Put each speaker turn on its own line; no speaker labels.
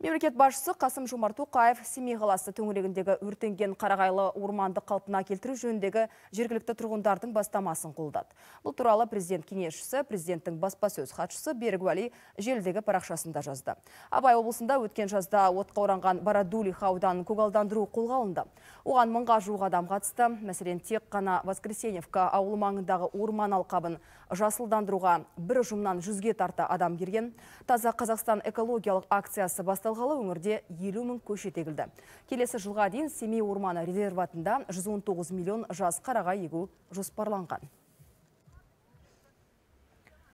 мемлекет басшысы қасым жомарт тоқаев семей қаласы төңірегіндегі өртенген қарағайлы орманды қалпына келтіру жөніндегі жергілікті тұрғындардың бастамасын қолдады бұл туралы президент кеңесшісі президенттің баспасөз хатшысы берік уәли желідегі парақшасында жазды абай облысында өткен жазда отқа оранған бородулиха ауданын көгалдандыру қолға алынды оған мыңға жуық адам қатысты мәселен тек қана воскресеневка ауылы маңындағы орман алқабын жасылдандыруға бір ұжымнан жүзге тарта адам келген таза қазақстан экологиялық акциясы басталғалы өңірде елу мың көшет егілді келесі жылға дейін семей орманы резерватында 119 миллион жас қарағай егу жоспарланған